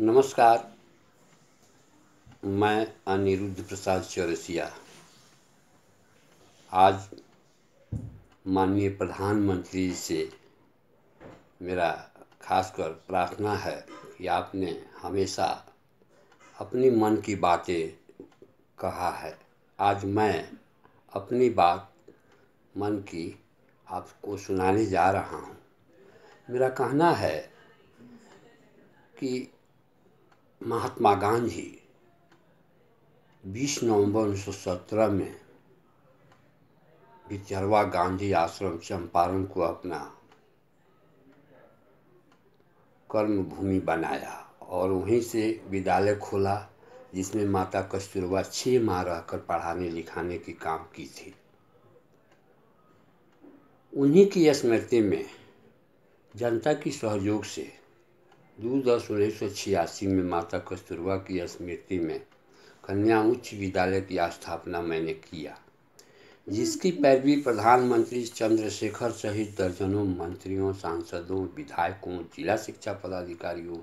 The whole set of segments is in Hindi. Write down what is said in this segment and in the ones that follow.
नमस्कार मैं अनिरुद्ध प्रसाद चौरसिया आज माननीय प्रधानमंत्री से मेरा खासकर प्रार्थना है कि आपने हमेशा अपनी मन की बातें कहा है आज मैं अपनी बात मन की आपको सुनाने जा रहा हूँ मेरा कहना है कि महात्मा गांधी 20 नवंबर 1917 में विचरवा गांधी आश्रम चंपारण को अपना कर्म भूमि बनाया और वहीं से विद्यालय खोला जिसमें माता कस्तूरबा छः माह रहकर पढ़ाने लिखाने के काम की थी उन्हीं की स्मृति में जनता की सहयोग से दो दस उन्नीस सौ छियासी में माता कस्तूरबा की स्मृति में कन्या उच्च विद्यालय की स्थापना मैंने किया जिसकी पैरवी प्रधानमंत्री चंद्रशेखर सहित दर्जनों मंत्रियों सांसदों विधायकों जिला शिक्षा पदाधिकारियों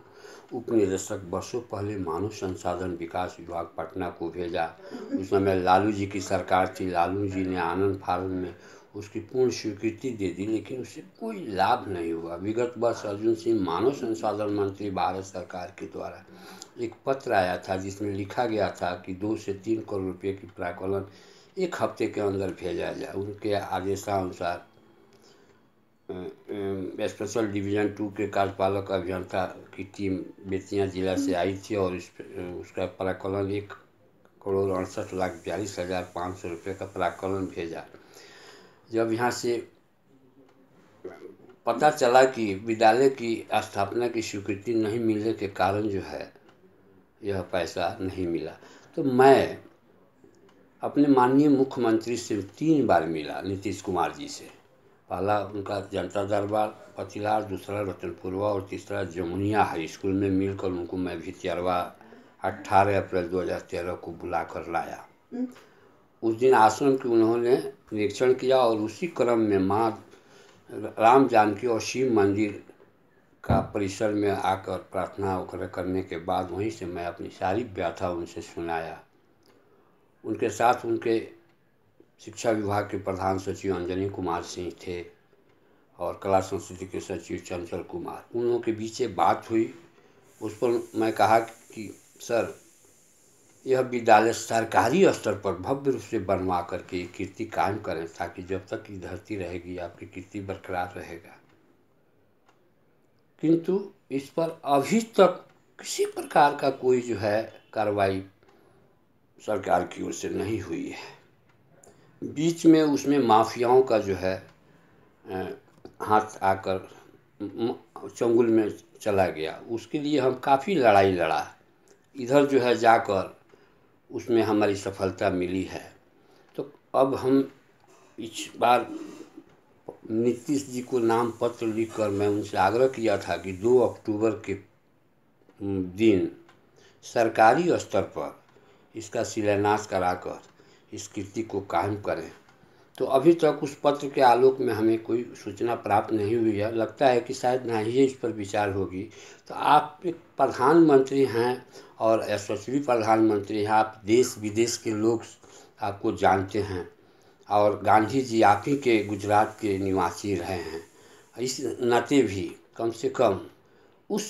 उप निदेशक वर्षों पहले मानव संसाधन विकास विभाग पटना को भेजा उस समय लालू जी की सरकार थी लालू जी ने आनंद फार्म में उसकी पूर्ण स्वीकृति दे दी लेकिन उससे कोई लाभ नहीं हुआ विगत वर्ष अर्जुन सिंह मानव संसाधन मंत्री भारत सरकार के द्वारा एक पत्र आया था जिसमें लिखा गया था कि दो से तीन करोड़ रुपये की प्राकलन एक हफ्ते के अंदर भेजा जाए उनके आदेशानुसार स्पेशल डिवीजन टू के कार्यपालक अभियंता की टीम बेतिया जिला से आई थी और इस उसका प्राकलन एक करोड़ अड़सठ लाख बयालीस हज़ार पाँच सौ रुपये का प्राकलन भेजा जब यहाँ से पता चला कि विद्यालय की स्थापना की स्वीकृति नहीं मिलने के कारण जो है यह पैसा नहीं मिला तो मैं अपने माननीय मुख्यमंत्री से तीन बार मिला नीतीश कुमार जी से पहला उनका जनता दरबार पतिलार दूसरा रतनपुरवा और तीसरा जमुनिया हाई स्कूल में मिलकर उनको मैं भी तेरवा अट्ठारह अप्रैल 2013 को बुला कर लाया हम्म। उस दिन आश्रम की उन्होंने निरीक्षण किया और उसी क्रम में माँ राम जानकी और शिव मंदिर का परिसर में आकर प्रार्थना वगैरह करने के बाद वहीं से मैं अपनी सारी व्याथा उनसे सुनाया उनके साथ उनके शिक्षा विभाग के प्रधान सचिव अंजनी कुमार सिंह थे और कला संस्कृति के सचिव चंचल कुमार उन लोगों के बीच बात हुई उस पर मैं कहा कि सर यह विद्यालय सरकारी स्तर पर भव्य रूप से बनवा करके ये कीर्ति कायम करें ताकि जब तक ये धरती रहेगी आपकी कीर्ति बरकरार रहेगा किंतु इस पर अभी तक किसी प्रकार का कोई जो है कार्रवाई सरकार की ओर से नहीं हुई है बीच में उसमें माफियाओं का जो है हाथ आकर चंगुल में चला गया उसके लिए हम काफ़ी लड़ाई लड़ा इधर जो है जाकर उसमें हमारी सफलता मिली है तो अब हम इस बार नीतीश जी को नाम पत्र लिख कर मैं उनसे आग्रह किया था कि दो अक्टूबर के दिन सरकारी स्तर पर इसका शिलान्यास कराकर इस कृति को कायम करें तो अभी तक उस पत्र के आलोक में हमें कोई सूचना प्राप्त नहीं हुई है लगता है कि शायद ना ही इस पर विचार होगी तो आप एक प्रधानमंत्री हैं और यशस्वी प्रधानमंत्री हैं आप देश विदेश के लोग आपको जानते हैं और गांधी जी आप ही के गुजरात के निवासी रहे हैं इस नाते भी कम से कम उस